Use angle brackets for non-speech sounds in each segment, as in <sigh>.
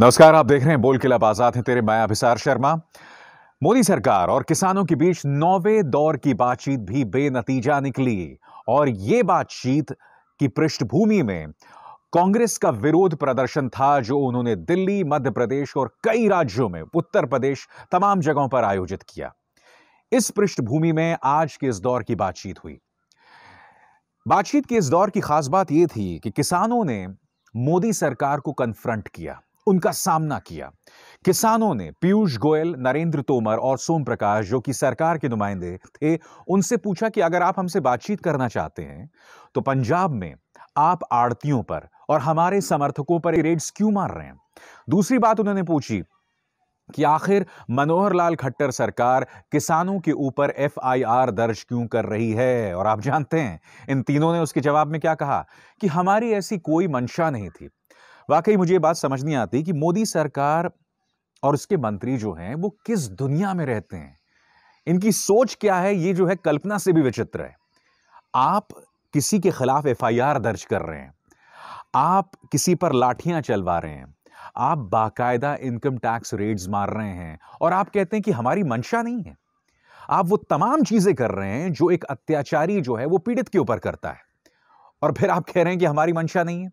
नमस्कार आप देख रहे हैं बोल किला आजाद हैं तेरे मैं अभिसार शर्मा मोदी सरकार और किसानों के बीच नौवे दौर की बातचीत भी बेनतीजा निकली और ये बातचीत की पृष्ठभूमि में कांग्रेस का विरोध प्रदर्शन था जो उन्होंने दिल्ली मध्य प्रदेश और कई राज्यों में उत्तर प्रदेश तमाम जगहों पर आयोजित किया इस पृष्ठभूमि में आज के इस दौर की बातचीत हुई बातचीत के इस दौर की खास बात यह थी कि किसानों ने मोदी सरकार को कन्फ्रंट किया उनका सामना किया किसानों ने पीयूष गोयल नरेंद्र तोमर और सोम प्रकाश जो कि सरकार के नुमाइंदे थे उनसे पूछा कि अगर आप हमसे बातचीत करना चाहते हैं तो पंजाब में आप आड़तियों पर और हमारे समर्थकों पर रेड्स क्यों मार रहे हैं दूसरी बात उन्होंने पूछी कि आखिर मनोहर लाल खट्टर सरकार किसानों के ऊपर एफआईआर दर्ज क्यों कर रही है और आप जानते हैं इन तीनों ने उसके जवाब में क्या कहा कि हमारी ऐसी कोई मंशा नहीं थी वाकई मुझे ये बात समझ नहीं आती कि मोदी सरकार और उसके मंत्री जो हैं वो किस दुनिया में रहते हैं इनकी सोच क्या है ये जो है कल्पना से भी विचित्र है आप किसी के खिलाफ एफआईआर दर्ज कर रहे हैं आप किसी पर लाठियां चलवा रहे हैं आप बाकायदा इनकम टैक्स रेट्स मार रहे हैं और आप कहते हैं कि हमारी मंशा नहीं है आप वो तमाम चीज़ें कर रहे हैं जो एक अत्याचारी जो है वो पीड़ित के ऊपर करता है और फिर आप कह रहे हैं कि हमारी मंशा नहीं है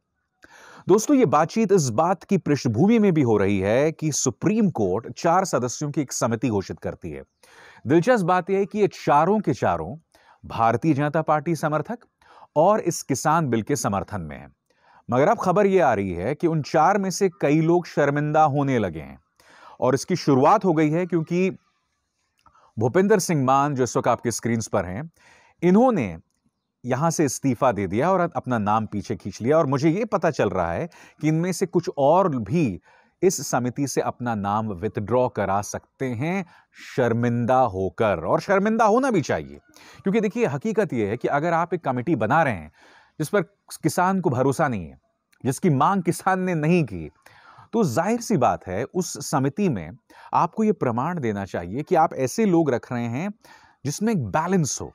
दोस्तों ये बातचीत इस बात की पृष्ठभूमि में भी हो रही है कि सुप्रीम कोर्ट चार सदस्यों की एक समिति घोषित करती है दिलचस्प बात यह है कि ये चारों के चारों भारतीय जनता पार्टी समर्थक और इस किसान बिल के समर्थन में है मगर अब खबर यह आ रही है कि उन चार में से कई लोग शर्मिंदा होने लगे हैं और इसकी शुरुआत हो गई है क्योंकि भूपेंद्र सिंह मान जो इस वक्त आपके स्क्रीन पर हैं इन्होंने यहाँ से इस्तीफ़ा दे दिया और अपना नाम पीछे खींच लिया और मुझे ये पता चल रहा है कि इनमें से कुछ और भी इस समिति से अपना नाम विथड्रॉ करा सकते हैं शर्मिंदा होकर और शर्मिंदा होना भी चाहिए क्योंकि देखिए हकीकत यह है कि अगर आप एक कमेटी बना रहे हैं जिस पर किसान को भरोसा नहीं है जिसकी मांग किसान ने नहीं की तो जाहिर सी बात है उस समिति में आपको ये प्रमाण देना चाहिए कि आप ऐसे लोग रख रहे हैं जिसमें एक बैलेंस हो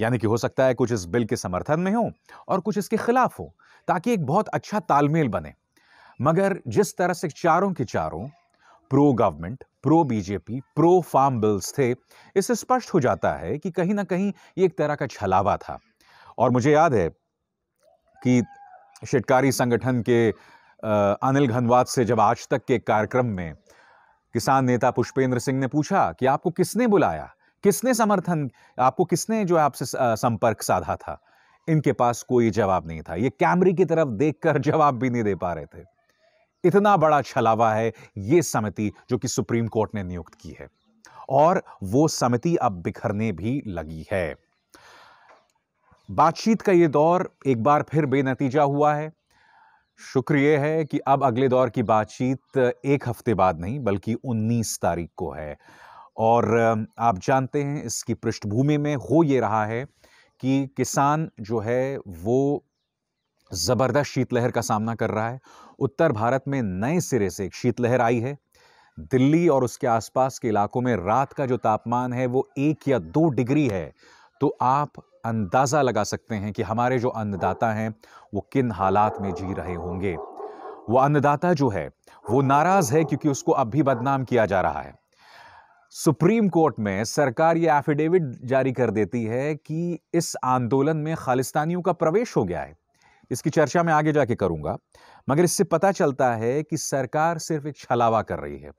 यानी कि हो सकता है कुछ इस बिल के समर्थन में हो और कुछ इसके खिलाफ हो ताकि एक बहुत अच्छा तालमेल बने मगर जिस तरह से चारों के चारों pro government pro BJP pro farm bills थे इससे स्पष्ट हो जाता है कि कहीं ना कहीं ये एक तरह का छलावा था और मुझे याद है कि शिटकारी संगठन के अनिल घनवाद से जब आज तक के कार्यक्रम में किसान नेता पुष्पेंद्र सिंह ने पूछा कि आपको किसने बुलाया किसने समर्थन आपको किसने जो आपसे संपर्क साधा था इनके पास कोई जवाब नहीं था ये कैमरे की तरफ देखकर <laughs> जवाब भी नहीं दे पा रहे थे इतना बड़ा छलावा है ये समिति जो कि सुप्रीम कोर्ट ने नियुक्त की है और वो समिति अब बिखरने भी लगी है बातचीत का ये दौर एक बार फिर बेनतीजा हुआ है शुक्र यह है कि अब अगले दौर की बातचीत एक हफ्ते बाद नहीं बल्कि 19 तारीख को है और आप जानते हैं इसकी पृष्ठभूमि में हो ये रहा है कि किसान जो है वो ज़बरदस्त शीतलहर का सामना कर रहा है उत्तर भारत में नए सिरे से एक शीतलहर आई है दिल्ली और उसके आसपास के इलाकों में रात का जो तापमान है वो एक या दो डिग्री है तो आप अंदाज़ा लगा सकते हैं कि हमारे जो अन्नदाता हैं वो किन हालात में जी रहे होंगे वो अन्नदाता जो है वो नाराज़ है क्योंकि उसको अब भी बदनाम किया जा रहा है सुप्रीम कोर्ट में सरकार ये एफिडेविट जारी कर देती है कि इस आंदोलन में खालिस्तानियों का प्रवेश हो गया है इसकी चर्चा मैं आगे जाके करूंगा मगर इससे पता चलता है कि सरकार सिर्फ एक छलावा कर रही है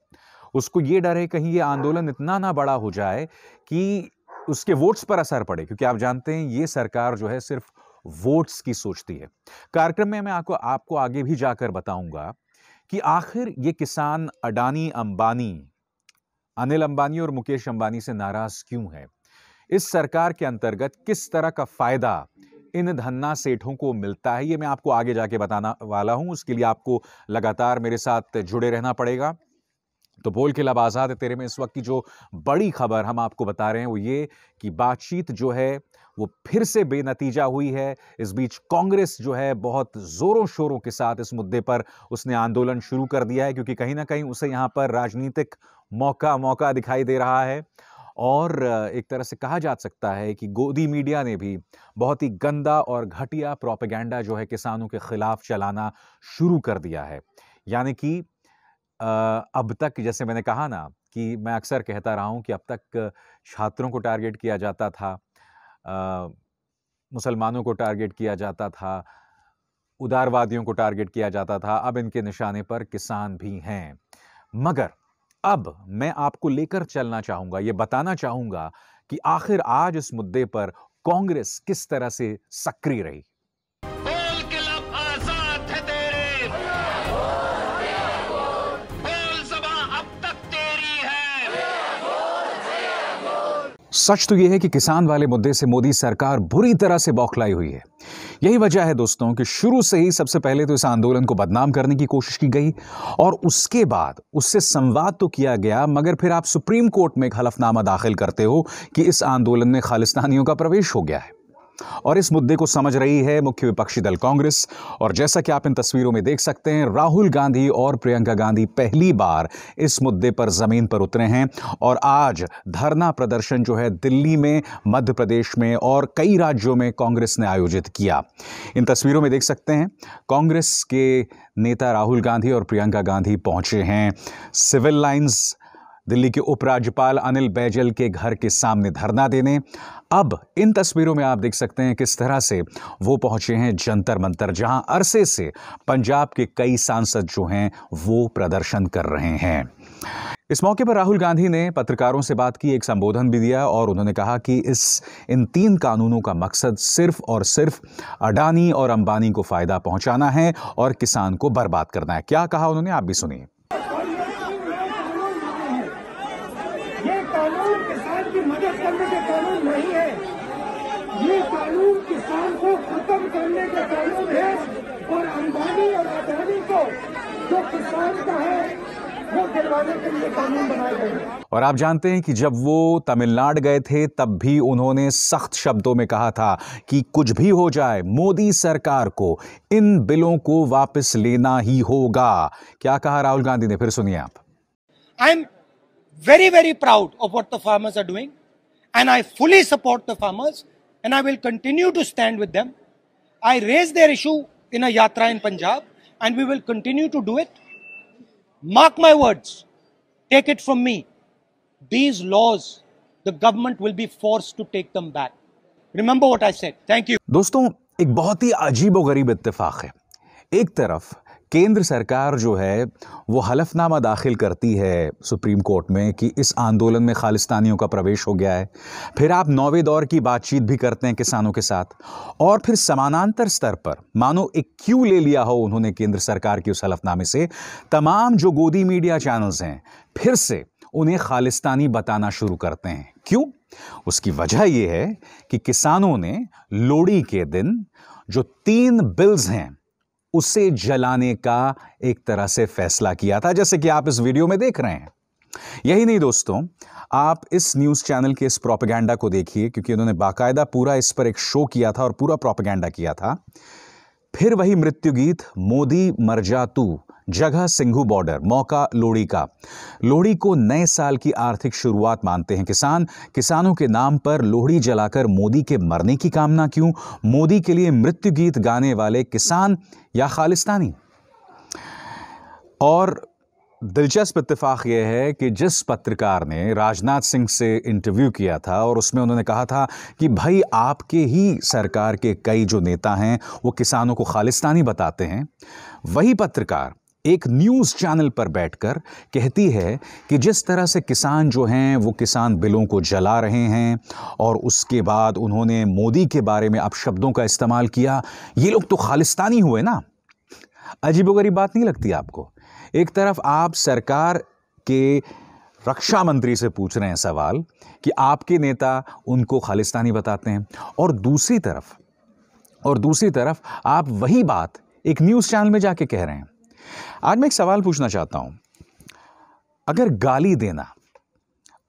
उसको ये डर है कहीं ये आंदोलन इतना ना बड़ा हो जाए कि उसके वोट्स पर असर पड़े क्योंकि आप जानते हैं ये सरकार जो है सिर्फ वोट्स की सोचती है कार्यक्रम में मैं आपको आपको आगे भी जाकर बताऊंगा कि आखिर ये किसान अडानी अंबानी अनिल अंबानी और मुकेश अंबानी से नाराज क्यों हैं इस सरकार के अंतर्गत किस तरह का फायदा इन धन्ना सेठों को मिलता है ये मैं आपको आगे जाके बताना वाला हूं उसके लिए आपको लगातार मेरे साथ जुड़े रहना पड़ेगा तो बोल के लब आज़ाद है तेरे में इस वक्त की जो बड़ी खबर हम आपको बता रहे हैं वो ये कि बातचीत जो है वो फिर से बेनतीजा हुई है इस बीच कांग्रेस जो है बहुत ज़ोरों शोरों के साथ इस मुद्दे पर उसने आंदोलन शुरू कर दिया है क्योंकि कहीं ना कहीं उसे यहाँ पर राजनीतिक मौका मौका दिखाई दे रहा है और एक तरह से कहा जा सकता है कि गोदी मीडिया ने भी बहुत ही गंदा और घटिया प्रोपेगेंडा जो है किसानों के ख़िलाफ़ चलाना शुरू कर दिया है यानी कि अब तक जैसे मैंने कहा ना कि मैं अक्सर कहता रहा हूँ कि अब तक छात्रों को टारगेट किया जाता था मुसलमानों को टारगेट किया जाता था उदारवादियों को टारगेट किया जाता था अब इनके निशाने पर किसान भी हैं मगर अब मैं आपको लेकर चलना चाहूँगा ये बताना चाहूँगा कि आखिर आज इस मुद्दे पर कांग्रेस किस तरह से सक्रिय रही सच तो यह है कि किसान वाले मुद्दे से मोदी सरकार बुरी तरह से बौखलाई हुई है यही वजह है दोस्तों कि शुरू से ही सबसे पहले तो इस आंदोलन को बदनाम करने की कोशिश की गई और उसके बाद उससे संवाद तो किया गया मगर फिर आप सुप्रीम कोर्ट में एक हलफनामा दाखिल करते हो कि इस आंदोलन में खालिस्तानियों का प्रवेश हो गया है और इस मुद्दे को समझ रही है मुख्य विपक्षी दल कांग्रेस और जैसा कि आप इन तस्वीरों में देख सकते हैं राहुल गांधी और प्रियंका गांधी पहली बार इस मुद्दे पर जमीन पर उतरे हैं और आज धरना प्रदर्शन जो है दिल्ली में मध्य प्रदेश में और कई राज्यों में कांग्रेस ने आयोजित किया इन तस्वीरों में देख सकते हैं कांग्रेस के नेता राहुल गांधी और प्रियंका गांधी पहुंचे हैं सिविल लाइंस दिल्ली के उपराज्यपाल अनिल बैजल के घर के सामने धरना देने अब इन तस्वीरों में आप देख सकते हैं किस तरह से वो पहुंचे हैं जंतर मंतर जहां अरसे से पंजाब के कई सांसद जो हैं वो प्रदर्शन कर रहे हैं इस मौके पर राहुल गांधी ने पत्रकारों से बात की एक संबोधन भी दिया और उन्होंने कहा कि इस इन तीन कानूनों का मकसद सिर्फ और सिर्फ अडानी और अंबानी को फ़ायदा पहुंचाना है और किसान को बर्बाद करना है क्या कहा उन्होंने आप भी सुनिए और आप जानते हैं कि जब वो तमिलनाडु गए थे तब भी उन्होंने सख्त शब्दों में कहा था कि कुछ भी हो जाए मोदी सरकार को इन बिलों को वापस लेना ही होगा क्या कहा राहुल गांधी ने फिर सुनिए आप I am very very proud of what the farmers are doing and I fully support the farmers and I will continue to stand with I raise their issue in yatra in Punjab and we will continue to do it Mark my words, take it from me. These laws, the government will be forced to take them back. Remember what I said. Thank you. दोस्तों एक बहुत ही अजीब और गरीब इत्तेफाक है एक तरफ केंद्र सरकार जो है वो हलफनामा दाखिल करती है सुप्रीम कोर्ट में कि इस आंदोलन में खालिस्तानियों का प्रवेश हो गया है फिर आप नौवे दौर की बातचीत भी करते हैं किसानों के साथ और फिर समानांतर स्तर पर मानो एक क्यू ले लिया हो उन्होंने केंद्र सरकार के उस हलफनामे से तमाम जो गोदी मीडिया चैनल्स हैं फिर से उन्हें खालिस्तानी बताना शुरू करते हैं क्यों उसकी वजह यह है कि किसानों ने लोड़ी के दिन जो तीन बिल्स हैं उसे जलाने का एक तरह से फैसला किया था जैसे कि आप इस वीडियो में देख रहे हैं यही नहीं दोस्तों आप इस न्यूज़ चैनल के इस प्रोपेगेंडा को देखिए क्योंकि उन्होंने बाकायदा पूरा इस पर एक शो किया था और पूरा प्रोपेगेंडा किया था फिर वही मृत्यु गीत मोदी मर जा तू जगह सिंघू बॉर्डर मौका लोहड़ी का लोहड़ी को नए साल की आर्थिक शुरुआत मानते हैं किसान किसानों के नाम पर लोहड़ी जलाकर मोदी के मरने की कामना क्यों मोदी के लिए मृत्यु गीत गाने वाले किसान या खालिस्तानी और दिलचस्प इतफाक यह है कि जिस पत्रकार ने राजनाथ सिंह से इंटरव्यू किया था और उसमें उन्होंने कहा था कि भाई आपके ही सरकार के कई जो नेता हैं वो किसानों को खालिस्तानी बताते हैं वही पत्रकार एक न्यूज़ चैनल पर बैठकर कहती है कि जिस तरह से किसान जो हैं वो किसान बिलों को जला रहे हैं और उसके बाद उन्होंने मोदी के बारे में अब शब्दों का इस्तेमाल किया ये लोग तो खालिस्तानी हुए ना अजीबोगरीब बात नहीं लगती आपको एक तरफ आप सरकार के रक्षा मंत्री से पूछ रहे हैं सवाल कि आपके नेता उनको खालिस्तानी बताते हैं और दूसरी तरफ और दूसरी तरफ आप वही बात एक न्यूज़ चैनल में जाके कह रहे हैं आज मैं एक सवाल पूछना चाहता हूं अगर गाली देना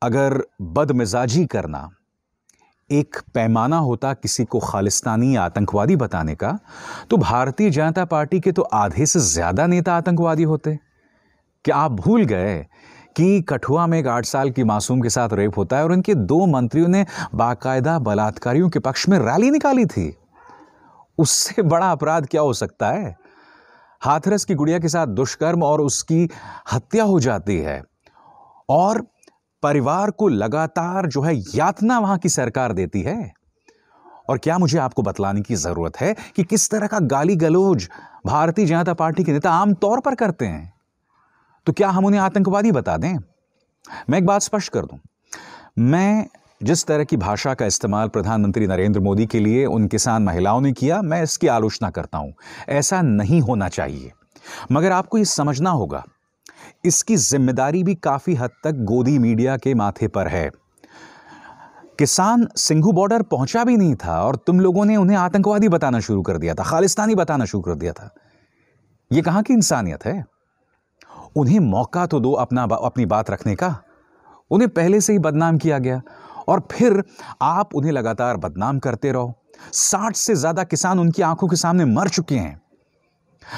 अगर बदमिजाजी करना एक पैमाना होता किसी को खालिस्तानी आतंकवादी बताने का तो भारतीय जनता पार्टी के तो आधे से ज़्यादा नेता आतंकवादी होते क्या आप भूल गए कि कठुआ में एक आठ साल की मासूम के साथ रेप होता है और इनके दो मंत्रियों ने बाकायदा बलात्कारियों के पक्ष में रैली निकाली थी उससे बड़ा अपराध क्या हो सकता है हाथरस की गुड़िया के साथ दुष्कर्म और उसकी हत्या हो जाती है और परिवार को लगातार जो है यातना वहां की सरकार देती है और क्या मुझे आपको बतलाने की जरूरत है कि किस तरह का गाली गलोज भारतीय जनता पार्टी के नेता आमतौर पर करते हैं तो क्या हम उन्हें आतंकवादी बता दें मैं एक बात स्पष्ट कर दूं मैं जिस तरह की भाषा का इस्तेमाल प्रधानमंत्री नरेंद्र मोदी के लिए उन किसान महिलाओं ने किया मैं इसकी आलोचना करता हूं ऐसा नहीं होना चाहिए मगर आपको यह समझना होगा इसकी जिम्मेदारी भी काफ़ी हद तक गोदी मीडिया के माथे पर है किसान सिंघू बॉर्डर पहुंचा भी नहीं था और तुम लोगों ने उन्हें आतंकवादी बताना शुरू कर दिया था खालिस्तानी बताना शुरू कर दिया था यह कहां की इंसानियत है उन्हें मौका तो दो अपना अपनी बात रखने का उन्हें पहले से ही बदनाम किया गया और फिर आप उन्हें लगातार बदनाम करते रहो साठ से ज़्यादा किसान उनकी आंखों के सामने मर चुके हैं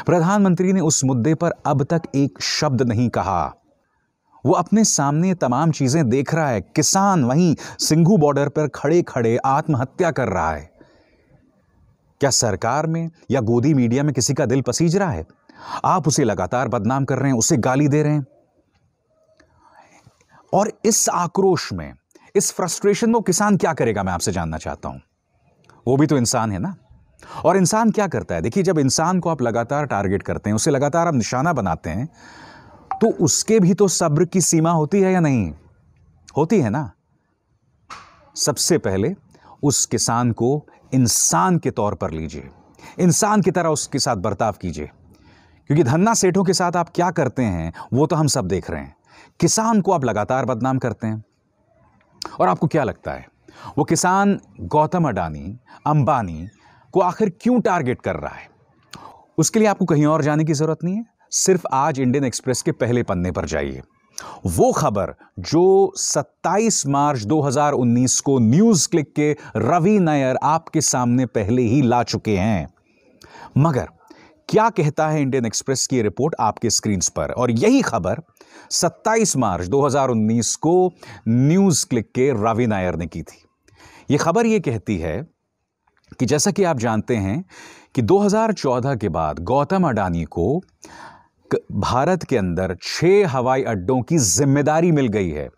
प्रधानमंत्री ने उस मुद्दे पर अब तक एक शब्द नहीं कहा वो अपने सामने तमाम चीज़ें देख रहा है किसान वहीं सिंघू बॉर्डर पर खड़े खड़े आत्महत्या कर रहा है क्या सरकार में या गोदी मीडिया में किसी का दिल पसीज रहा है आप उसे लगातार बदनाम कर रहे हैं उसे गाली दे रहे हैं और इस आक्रोश में इस फ्रस्ट्रेशन को किसान क्या करेगा मैं आपसे जानना चाहता हूं वो भी तो इंसान है ना और इंसान क्या करता है देखिए जब इंसान को आप लगातार टारगेट करते हैं उसे लगातार आप निशाना बनाते हैं तो उसके भी तो सब्र की सीमा होती है या नहीं होती है ना सबसे पहले उस किसान को इंसान के तौर पर लीजिए इंसान की तरह उसके साथ बर्ताव कीजिए क्योंकि धन्ना सेठों के साथ आप क्या करते हैं वो तो हम सब देख रहे हैं किसान को आप लगातार बदनाम करते हैं और आपको क्या लगता है वो किसान गौतम अडानी अंबानी को आखिर क्यों टारगेट कर रहा है उसके लिए आपको कहीं और जाने की ज़रूरत नहीं है सिर्फ आज इंडियन एक्सप्रेस के पहले पन्ने पर जाइए वो खबर जो 27 मार्च 2019 को न्यूज़ क्लिक के रवि नायर आपके सामने पहले ही ला चुके हैं मगर क्या कहता है इंडियन एक्सप्रेस की रिपोर्ट आपके स्क्रीन पर और यही खबर 27 मार्च 2019 को न्यूज़ क्लिक के रवि नायर ने की थी यह खबर यह कहती है कि जैसा कि आप जानते हैं कि 2014 के बाद गौतम अडानी को भारत के अंदर छह हवाई अड्डों की जिम्मेदारी मिल गई है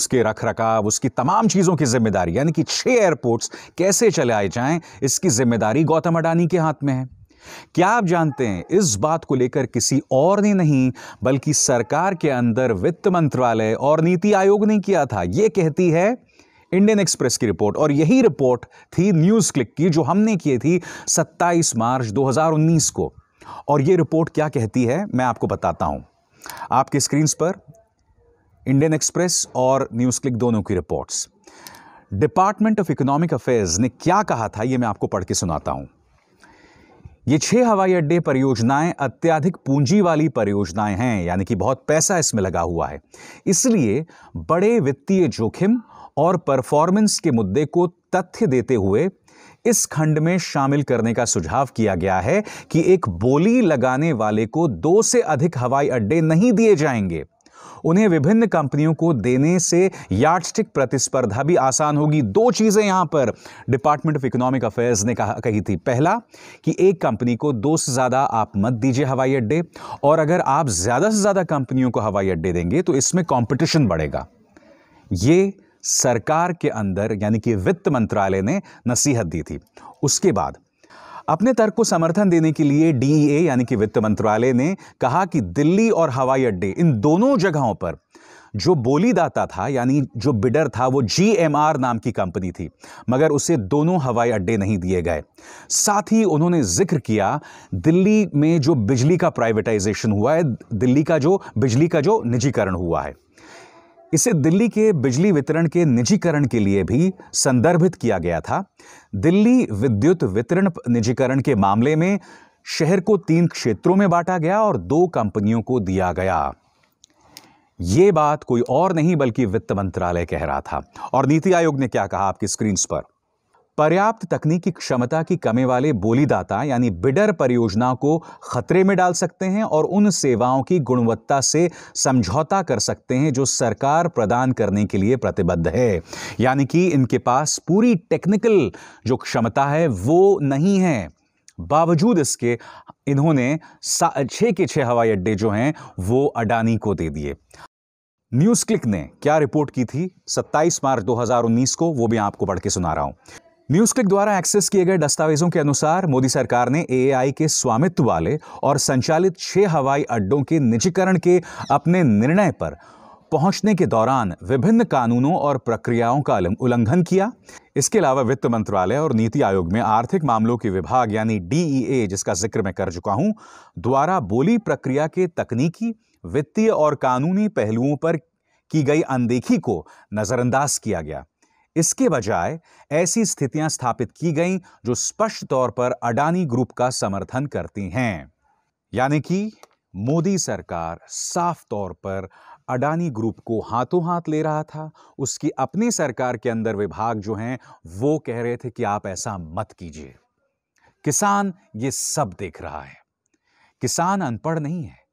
उसके रख रखाव उसकी तमाम चीज़ों की जिम्मेदारी यानी कि छह एयरपोर्ट्स कैसे चलाए जाएं इसकी जिम्मेदारी गौतम अडानी के हाथ में है क्या आप जानते हैं इस बात को लेकर किसी और ने नहीं बल्कि सरकार के अंदर वित्त मंत्रालय और नीति आयोग ने किया था यह कहती है इंडियन एक्सप्रेस की रिपोर्ट और यही रिपोर्ट थी न्यूज क्लिक की जो हमने की थी 27 मार्च 2019 को और यह रिपोर्ट क्या कहती है मैं आपको बताता हूं आपके स्क्रीन पर इंडियन एक्सप्रेस और न्यूज क्लिक दोनों की reports department of economic affairs ने क्या कहा था यह मैं आपको पढ़ के सुनाता हूं ये छह हवाई अड्डे परियोजनाएं अत्याधिक पूंजी वाली परियोजनाएं हैं यानी कि बहुत पैसा इसमें लगा हुआ है इसलिए बड़े वित्तीय जोखिम और परफॉर्मेंस के मुद्दे को तथ्य देते हुए इस खंड में शामिल करने का सुझाव किया गया है कि एक बोली लगाने वाले को दो से अधिक हवाई अड्डे नहीं दिए जाएंगे उन्हें विभिन्न कंपनियों को देने से यार्डस्टिक प्रतिस्पर्धा भी आसान होगी दो चीज़ें यहां पर डिपार्टमेंट ऑफ इकोनॉमिक अफेयर्स ने कहा कही थी पहला कि एक कंपनी को दो से ज़्यादा आप मत दीजिए हवाई अड्डे और अगर आप ज़्यादा से ज़्यादा कंपनियों को हवाई अड्डे देंगे तो इसमें कॉम्पिटिशन बढ़ेगा ये सरकार के अंदर यानी कि वित्त मंत्रालय ने नसीहत दी थी उसके बाद अपने तर्क को समर्थन देने के लिए डीईए e यानी कि वित्त मंत्रालय ने कहा कि दिल्ली और हवाई अड्डे इन दोनों जगहों पर जो बोलीदाता था यानी जो बिडर था वो जीएमआर नाम की कंपनी थी मगर उसे दोनों हवाई अड्डे नहीं दिए गए साथ ही उन्होंने जिक्र किया दिल्ली में जो बिजली का प्राइवेटाइजेशन हुआ है दिल्ली का जो बिजली का जो निजीकरण हुआ है इसे दिल्ली के बिजली वितरण के निजीकरण के लिए भी संदर्भित किया गया था दिल्ली विद्युत वितरण निजीकरण के मामले में शहर को तीन क्षेत्रों में बांटा गया और दो कंपनियों को दिया गया ये बात कोई और नहीं बल्कि वित्त मंत्रालय कह रहा था और नीति आयोग ने क्या कहा आपकी स्क्रीन पर पर्याप्त तकनीकी क्षमता की कमी वाले बोलीदाता यानी बिडर परियोजना को खतरे में डाल सकते हैं और उन सेवाओं की गुणवत्ता से समझौता कर सकते हैं जो सरकार प्रदान करने के लिए प्रतिबद्ध है यानी कि इनके पास पूरी टेक्निकल जो क्षमता है वो नहीं है बावजूद इसके इन्होंने छः के छः हवाई अड्डे जो हैं वो अडानी को दे दिए न्यूज़ क्लिक ने क्या रिपोर्ट की थी 27 मार्च 2019 को वो भी आपको पढ़ के सुना रहा हूं न्यूज क्लिक द्वारा एक्सेस किए गए दस्तावेजों के अनुसार मोदी सरकार ने एआई के स्वामित्व वाले और संचालित छह हवाई अड्डों के निजीकरण के अपने निर्णय पर पहुंचने के दौरान विभिन्न कानूनों और प्रक्रियाओं का उल्लंघन किया इसके अलावा वित्त मंत्रालय और नीति आयोग में आर्थिक मामलों के विभाग यानी डीईए e जिसका जिक्र मैं कर चुका हूं द्वारा बोली प्रक्रिया के तकनीकी वित्तीय और कानूनी पहलुओं पर की गई अनदेखी को नजरअंदाज किया गया इसके बजाय ऐसी स्थितियां स्थापित की गई जो स्पष्ट तौर पर अडानी ग्रुप का समर्थन करती हैं यानी कि मोदी सरकार साफ तौर पर अडानी ग्रुप को हाथों हाथ ले रहा था उसकी अपनी सरकार के अंदर विभाग जो हैं वो कह रहे थे कि आप ऐसा मत कीजिए किसान ये सब देख रहा है किसान अनपढ़ नहीं है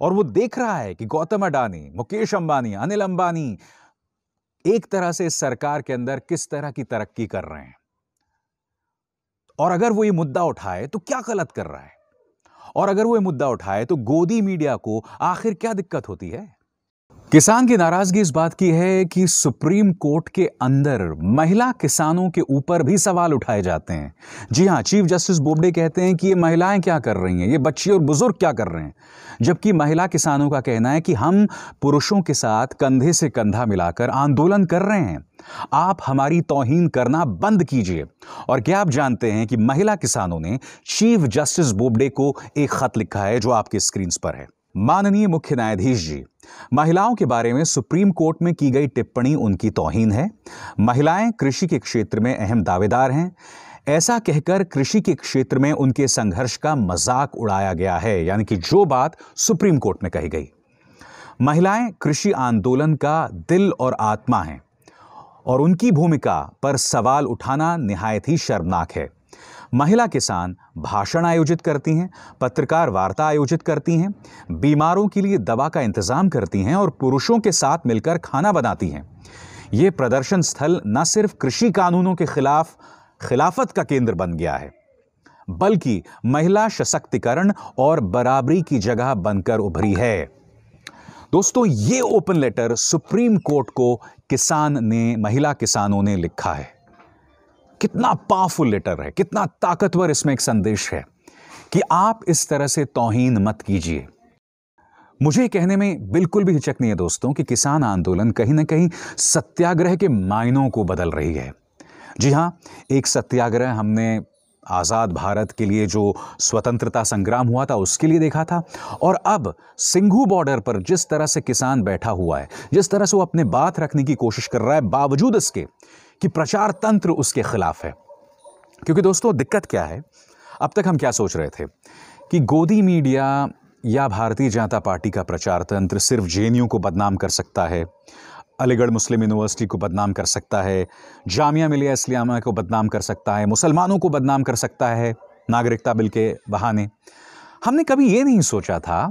और वो देख रहा है कि गौतम अडानी मुकेश अंबानी अनिल अंबानी एक तरह से सरकार के अंदर किस तरह की तरक्की कर रहे हैं और अगर वो ये मुद्दा उठाए तो क्या गलत कर रहा है और अगर वो ये मुद्दा उठाए तो गोदी मीडिया को आखिर क्या दिक्कत होती है किसान की नाराजगी इस बात की है कि सुप्रीम कोर्ट के अंदर महिला किसानों के ऊपर भी सवाल उठाए जाते हैं जी हां चीफ जस्टिस बोबडे कहते हैं कि ये महिलाएं क्या कर रही हैं ये बच्चे और बुजुर्ग क्या कर रहे हैं जबकि महिला किसानों का कहना है कि हम पुरुषों के साथ कंधे से कंधा मिलाकर आंदोलन कर रहे हैं आप हमारी तोहीन करना बंद कीजिए और क्या आप जानते हैं कि महिला किसानों ने चीफ जस्टिस बोबडे को एक खत लिखा है जो आपके स्क्रीन पर है माननीय मुख्य न्यायाधीश जी महिलाओं के बारे में सुप्रीम कोर्ट में की गई टिप्पणी उनकी तोहीन है महिलाएं कृषि के क्षेत्र में अहम दावेदार हैं ऐसा कहकर कृषि के क्षेत्र में उनके संघर्ष का मजाक उड़ाया गया है यानी कि जो बात सुप्रीम कोर्ट में कही गई महिलाएं कृषि आंदोलन का दिल और आत्मा हैं और उनकी भूमिका पर सवाल उठाना निहायत ही शर्मनाक है महिला किसान भाषण आयोजित करती हैं पत्रकार वार्ता आयोजित करती हैं बीमारों के लिए दवा का इंतज़ाम करती हैं और पुरुषों के साथ मिलकर खाना बनाती हैं ये प्रदर्शन स्थल न सिर्फ कृषि कानूनों के खिलाफ खिलाफत का केंद्र बन गया है बल्कि महिला सशक्तिकरण और बराबरी की जगह बनकर उभरी है दोस्तों ये ओपन लेटर सुप्रीम कोर्ट को किसान ने महिला किसानों ने लिखा है कितना पावरफुल लेटर है कितना ताकतवर इसमें एक संदेश है कि आप इस तरह से तोहीन मत कीजिए मुझे कहने में बिल्कुल भी हिचक नहीं है दोस्तों कि किसान आंदोलन कहीं ना कहीं सत्याग्रह के मायनों को बदल रही है जी हाँ एक सत्याग्रह हमने आज़ाद भारत के लिए जो स्वतंत्रता संग्राम हुआ था उसके लिए देखा था और अब सिंघू बॉर्डर पर जिस तरह से किसान बैठा हुआ है जिस तरह से वो अपने बात रखने की कोशिश कर रहा है बावजूद इसके कि प्रचार तंत्र उसके खिलाफ है क्योंकि दोस्तों दिक्कत क्या है अब तक हम क्या सोच रहे थे कि गोदी मीडिया या भारतीय जनता पार्टी का प्रचार तंत्र सिर्फ जे को बदनाम कर सकता है अलीगढ़ मुस्लिम यूनिवर्सिटी को बदनाम कर सकता है जामिया मिलिया इस्लामा को बदनाम कर सकता है मुसलमानों को बदनाम कर सकता है नागरिकता बिल के बहाने हमने कभी ये नहीं सोचा था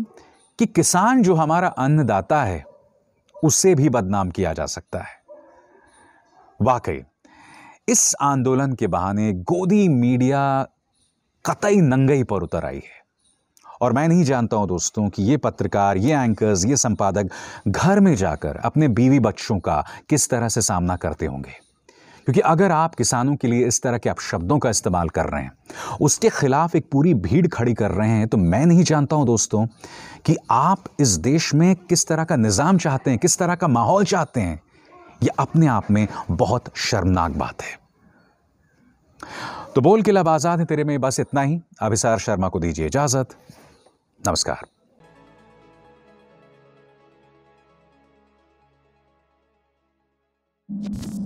कि किसान जो हमारा अन्नदाता है उसे भी बदनाम किया जा सकता है वाकई इस आंदोलन के बहाने गोदी मीडिया कतई नंगई पर उतर आई है और मैं नहीं जानता हूं दोस्तों कि ये पत्रकार ये एंकर्स ये संपादक घर में जाकर अपने बीवी बच्चों का किस तरह से सामना करते होंगे क्योंकि अगर आप किसानों के लिए इस तरह के अपशब्दों का इस्तेमाल कर रहे हैं उसके खिलाफ एक पूरी भीड़ खड़ी कर रहे हैं तो मैं नहीं जानता हूं दोस्तों कि आप इस देश में किस तरह का निज़ाम चाहते हैं किस तरह का माहौल चाहते हैं यह अपने आप में बहुत शर्मनाक बात है तो बोल के लब आज़ाद है तेरे में बस इतना ही अभिसार शर्मा को दीजिए इजाज़त नमस्कार you